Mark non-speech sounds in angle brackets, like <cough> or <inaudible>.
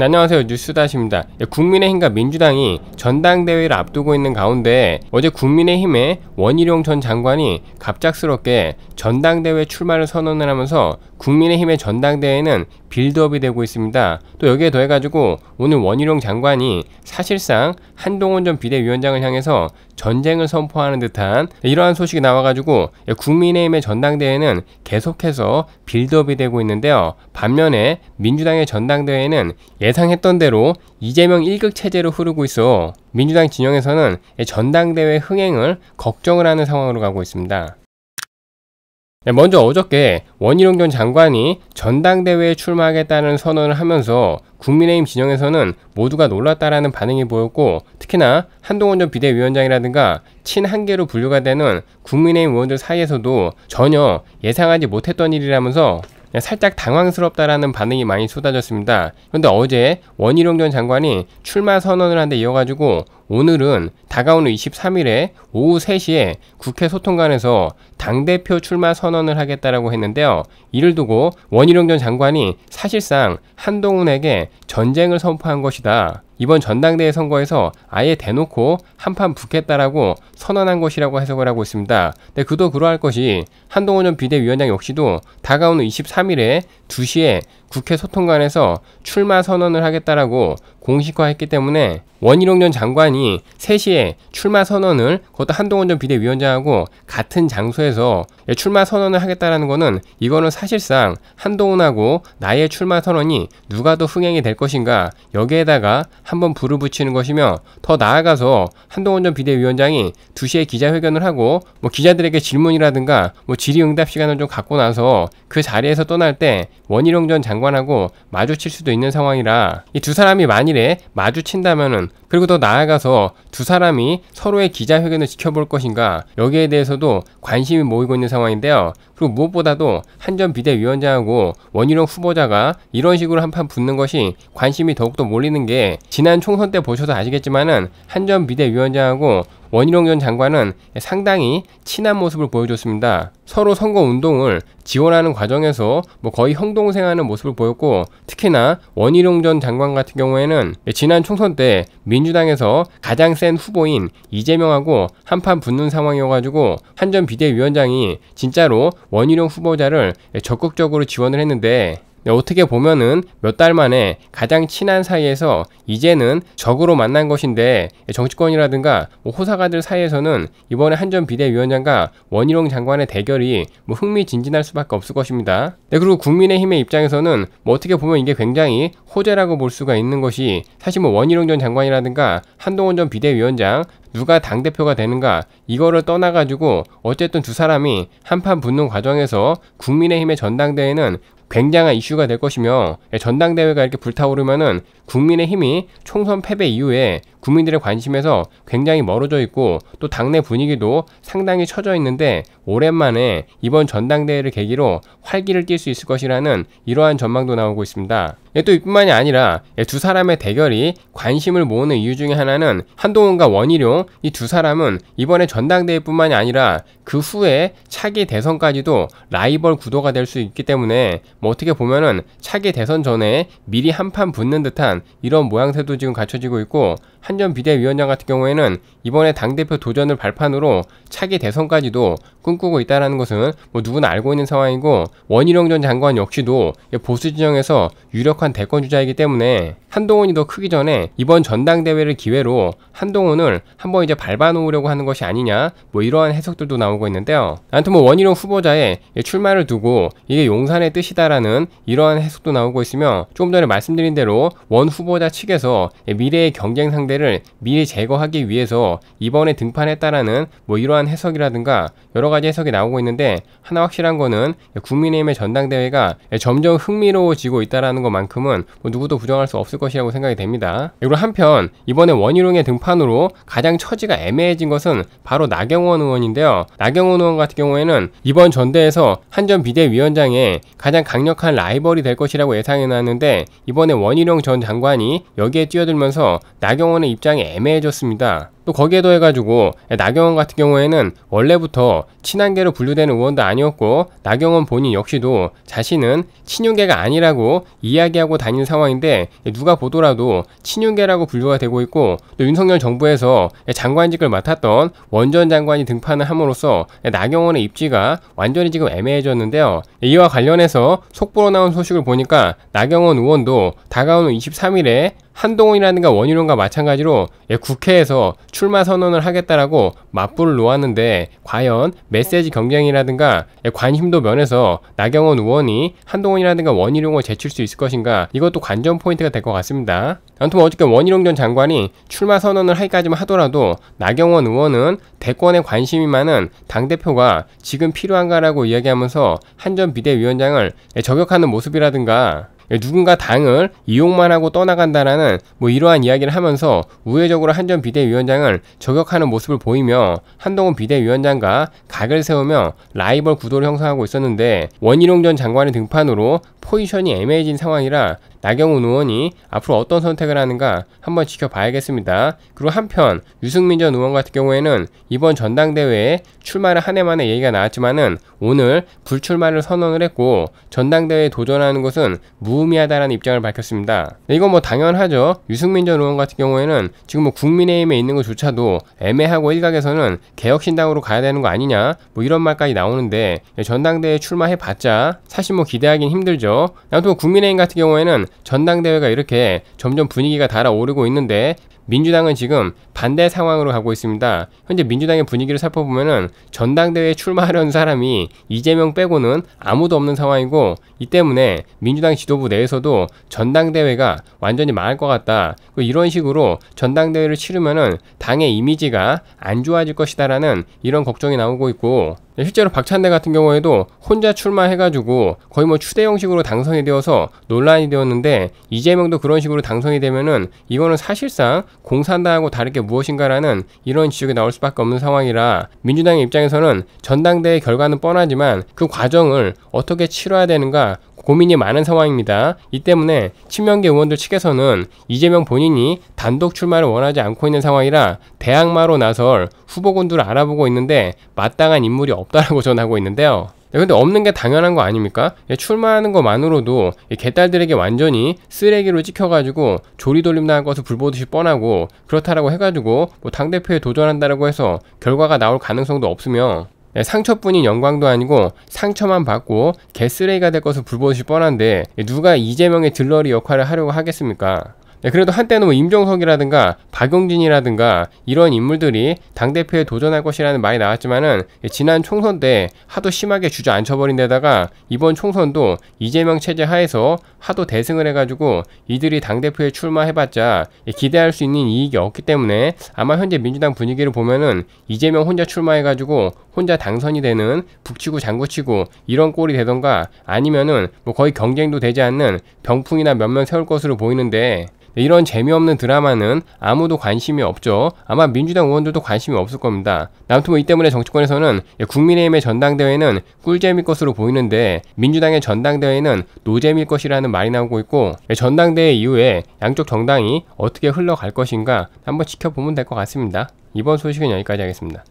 네, 안녕하세요 뉴스다시입니다 예, 국민의힘과 민주당이 전당대회를 앞두고 있는 가운데 어제 국민의힘의 원희룡 전 장관이 갑작스럽게 전당대회 출마를 선언을 하면서 국민의힘의 전당대회는 빌드업이 되고 있습니다. 또 여기에 더해가지고 오늘 원희룡 장관이 사실상 한동훈 전 비대위원장을 향해서 전쟁을 선포하는 듯한 이러한 소식이 나와가지고 국민의힘의 전당대회는 계속해서 빌드업이 되고 있는데요. 반면에 민주당의 전당대회는 예상했던 대로 이재명 1극 체제로 흐르고 있어 민주당 진영에서는 전당대회 흥행을 걱정을 하는 상황으로 가고 있습니다. 네, 먼저 어저께 원희룡 전 장관이 전당대회에 출마하겠다는 선언을 하면서 국민의힘 진영에서는 모두가 놀랐다라는 반응이 보였고 특히나 한동훈 전 비대위원장이라든가 친한계로 분류가 되는 국민의힘 의원들 사이에서도 전혀 예상하지 못했던 일이라면서 살짝 당황스럽다라는 반응이 많이 쏟아졌습니다. 그런데 어제 원희룡 전 장관이 출마 선언을 한 데 이어가지고 오늘은 다가오는 23일에 오후 3시에 국회 소통관에서 당대표 출마 선언을 하겠다라고 했는데요. 이를 두고 원희룡 전 장관이 사실상 한동훈에게 전쟁을 선포한 것이다. 이번 전당대회 선거에서 아예 대놓고 한판 붙겠다라고 선언한 것이라고 해석을 하고 있습니다. 근데 네, 그도 그러할 것이 한동훈 전 비대위원장 역시도 다가오는 23일에 2시에 국회 소통관에서 출마 선언을 하겠다라고 공식화했기 때문에 원희룡 전 장관이 3시에 출마 선언을 그것도 한동훈 전 비대위원장하고 같은 장소에서 출마 선언을 하겠다라는 거는 이거는 사실상 한동훈하고 나의 출마 선언이 누가 더 흥행이 될 것인가 여기에다가 한번 불을 붙이는 것이며 더 나아가서 한동훈 전 비대위원장이 2시에 기자회견을 하고 뭐 기자들에게 질문이라든가 뭐 질의응답 시간을 좀 갖고 나서 그 자리에서 떠날 때 원희룡 전 장관 장관하고 마주칠 수도 있는 상황이라 이 두 사람이 만일에 마주친다면은 그리고 더 나아가서 두 사람이 서로의 기자회견을 지켜볼 것인가 여기에 대해서도 관심이 모이고 있는 상황인데요. 그리고 무엇보다도 한전 비대위원장하고 원희룡 후보자가 이런 식으로 한판 붙는 것이 관심이 더욱더 몰리는 게 지난 총선 때보셔서 아시겠지만은 한전 비대위원장하고 원희룡 전 장관은 상당히 친한 모습을 보여줬습니다. 서로 선거 운동을 지원하는 과정에서 뭐 거의 형동생하는 모습을 보였고 특히나 원희룡 전 장관 같은 경우에는 지난 총선 때민 민주당에서 가장 센 후보인 이재명하고 한판 붙는 상황이어가지고 한전 비대위원장이 진짜로 원희룡 후보자를 적극적으로 지원을 했는데 네, 어떻게 보면은 몇 달 만에 가장 친한 사이에서 이제는 적으로 만난 것인데 정치권이라든가 뭐 호사가들 사이에서는 이번에 한전 비대위원장과 원희룡 장관의 대결이 뭐 흥미진진할 수밖에 없을 것입니다. 네, 그리고 국민의힘의 입장에서는 뭐 어떻게 보면 이게 굉장히 호재라고 볼 수가 있는 것이 사실 뭐 원희룡 전 장관이라든가 한동훈 전 비대위원장 누가 당대표가 되는가 이거를 떠나가지고 어쨌든 두 사람이 한판 붙는 과정에서 국민의힘의 전당대회는 굉장한 이슈가 될 것이며 예, 전당대회가 이렇게 불타오르면은 국민의 힘이 총선 패배 이후에 국민들의 관심에서 굉장히 멀어져 있고 또 당내 분위기도 상당히 처져 있는데 오랜만에 이번 전당대회를 계기로 활기를 띨 수 있을 것이라는 이러한 전망도 나오고 있습니다. 예, 또 이뿐만이 아니라 예, 두 사람의 대결이 관심을 모으는 이유 중에 하나는 한동훈과 원희룡 이 두 사람은 이번에 전당대회뿐만이 아니라 그 후에 차기 대선까지도 라이벌 구도가 될 수 있기 때문에 뭐 어떻게 보면은 차기 대선 전에 미리 한 판 붙는 듯한 이런 모양새도 지금 갖춰지고 있고 한전 비대위원장 같은 경우에는 이번에 당대표 도전을 발판으로 차기 대선까지도 꿈꾸고 있다는 것은 뭐 누구나 알고 있는 상황이고 원희룡 전 장관 역시도 보수 진영에서 유력한 대권 주자이기 때문에 한동훈이 더 크기 전에 이번 전당대회를 기회로 한동훈을 한번 이제 밟아놓으려고 하는 것이 아니냐 뭐 이러한 해석들도 나오고 있는데요. 아무튼 뭐 원희룡 후보자의 출마를 두고 이게 용산의 뜻이다라는 이러한 해석도 나오고 있으며 조금 전에 말씀드린 대로 원 후보자 측에서 미래의 경쟁 상대 상대를 미리 제거하기 위해서 이번에 등판했다라는 뭐 이러한 해석이라든가 여러 가지 해석이 나오고 있는데 하나 확실한 거는 국민의힘의 전당대회가 점점 흥미로워지고 있다라는 것만큼은 뭐 누구도 부정할 수 없을 것이라고 생각이 됩니다. 그리고 한편 이번에 원희룡의 등판으로 가장 처지가 애매해진 것은 바로 나경원 의원인데요. 나경원 의원 같은 경우에는 이번 전대에서 한전 비대위원장의 가장 강력한 라이벌이 될 것이라고 예상해 놨는데 이번에 원희룡 전 장관이 여기에 뛰어들면서 나경원 나경원의 입장이 애매해졌습니다. 또 거기에 더해가지고 나경원 같은 경우에는 원래부터 친한계로 분류되는 의원도 아니었고 나경원 본인 역시도 자신은 친윤계가 아니라고 이야기하고 다니는 상황인데 누가 보더라도 친윤계라고 분류가 되고 있고 또 윤석열 정부에서 장관직을 맡았던 원전 장관이 등판을 함으로써 나경원의 입지가 완전히 지금 애매해졌는데요. 이와 관련해서 속보로 나온 소식을 보니까 나경원 의원도 다가오는 23일에 한동훈이라든가 원희룡과 마찬가지로 예, 국회에서 출마 선언을 하겠다라고 맞불을 놓았는데 과연 메시지 경쟁이라든가 예, 관심도 면에서 나경원 의원이 한동훈이라든가 원희룡을 제출수 있을 것인가 이것도 관전 포인트가 될 것 같습니다. 아무튼 어저께 원희룡 전 장관이 출마 선언을 하기까지만 하더라도 나경원 의원은 대권에 관심이 많은 당대표가 지금 필요한가라고 이야기하면서 한전 비대위원장을 예, 저격하는 모습이라든가 누군가 당을 이용만 하고 떠나간다라는 뭐 이러한 이야기를 하면서 우회적으로 한전 비대위원장을 저격하는 모습을 보이며 한동훈 비대위원장과 각을 세우며 라이벌 구도를 형성하고 있었는데 원희룡 전 장관의 등판으로 포지션이 애매해진 상황이라 나경원 의원이 앞으로 어떤 선택을 하는가 한번 지켜봐야겠습니다. 그리고 한편 유승민 전 의원 같은 경우에는 이번 전당대회에 출마를 한 해 만에 얘기가 나왔지만은 오늘 불출마를 선언을 했고 전당대회에 도전하는 것은 무의미하다라는 입장을 밝혔습니다. 네, 이건 뭐 당연하죠. 유승민 전 의원 같은 경우에는 지금 뭐 국민의힘에 있는 것조차도 애매하고 일각에서는 개혁신당으로 가야 되는 거 아니냐 뭐 이런 말까지 나오는데 전당대회 에 출마해봤자 사실 뭐 기대하긴 힘들죠. 있죠. 아무튼 국민의힘 같은 경우에는 전당대회가 이렇게 점점 분위기가 달아오르고 있는데 민주당은 지금 반대 상황으로 가고 있습니다. 현재 민주당의 분위기를 살펴보면은 전당대회에 출마하려는 사람이 이재명 빼고는 아무도 없는 상황이고 이 때문에 민주당 지도부 내에서도 전당대회가 완전히 망할 것 같다. 그 이런 식으로 전당대회를 치르면 당의 이미지가 안 좋아질 것이다라는 이런 걱정이 나오고 있고 실제로 박찬대 같은 경우에도 혼자 출마해가지고 거의 뭐 추대 형식으로 당선이 되어서 논란이 되었는데 이재명도 그런 식으로 당선이 되면은 이거는 사실상 공산당하고 다르게 무엇인가라는 이런 지적이 나올 수밖에 없는 상황이라 민주당의 입장에서는 전당대회 결과는 뻔하지만 그 과정을 어떻게 치러야 되는가 고민이 많은 상황입니다. 이 때문에 친명계 의원들 측에서는 이재명 본인이 단독 출마를 원하지 않고 있는 상황이라 대항마로 나설 후보군들을 알아보고 있는데 마땅한 인물이 없다라고 <laughs> 전하고 있는데요. 근데 없는 게 당연한 거 아닙니까? 예, 출마하는 것만으로도 개딸들에게 완전히 쓰레기로 찍혀가지고 조리돌림 당한 것을 불보듯이 뻔하고 그렇다라고 해가지고 뭐 당대표에 도전한다라고 해서 결과가 나올 가능성도 없으며 예, 상처뿐인 영광도 아니고 상처만 받고 개쓰레기가 될 것을 불보듯이 뻔한데 예, 누가 이재명의 들러리 역할을 하려고 하겠습니까? 네, 그래도 한때는 뭐 임종석이라든가 박용진이라든가 이런 인물들이 당대표에 도전할 것이라는 말이 나왔지만은 예, 지난 총선 때 하도 심하게 주저앉혀버린 데다가 이번 총선도 이재명 체제 하에서 하도 대승을 해가지고 이들이 당대표에 출마해봤자 예, 기대할 수 있는 이익이 없기 때문에 아마 현재 민주당 분위기를 보면은 이재명 혼자 출마해가지고 혼자 당선이 되는 북치고 장구치고 이런 꼴이 되던가 아니면은 뭐 거의 경쟁도 되지 않는 병풍이나 몇 명 세울 것으로 보이는데 네, 이런 재미없는 드라마는 아무도 관심이 없죠. 아마 민주당 의원들도 관심이 없을 겁니다. 아무튼 뭐이 때문에 정치권에서는 예, 국민의힘의 전당대회는 꿀잼일 것으로 보이는데 민주당의 전당대회는 노잼일 것이라는 말이 나오고 있고 예, 전당대회 이후에 양쪽 정당이 어떻게 흘러갈 것인가 한번 지켜보면 될 것 같습니다. 이번 소식은 여기까지 하겠습니다.